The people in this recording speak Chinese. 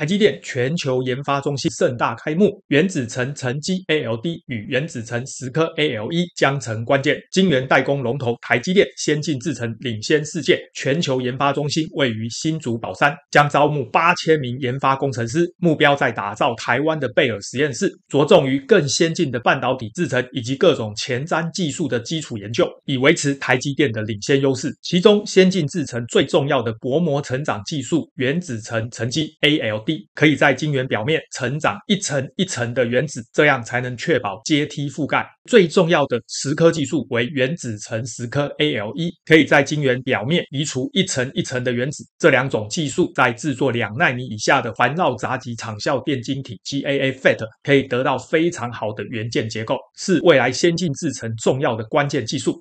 台积电全球研发中心盛大开幕，原子层沉积 ALD 与原子层蚀刻 ALE 将成关键。晶圆代工龙头台积电先进制程领先世界，全球研发中心位于新竹宝山，将招募八千名研发工程师，目标在打造台湾的贝尔实验室，着重于更先进的半导体制程以及各种前瞻技术的基础研究，以维持台积电的领先优势。其中，先进制程最重要的薄膜成长技术原子层沉积 ALD。可以在晶圆表面成长一层一层的原子，这样才能确保阶梯覆盖。最重要的十颗技术为原子层十颗 ALE，可以在晶圆表面移除一层一层的原子。这两种技术在制作两纳米以下的环绕杂极场效电晶体 GAAFET，可以得到非常好的元件结构，是未来先进制程重要的关键技术。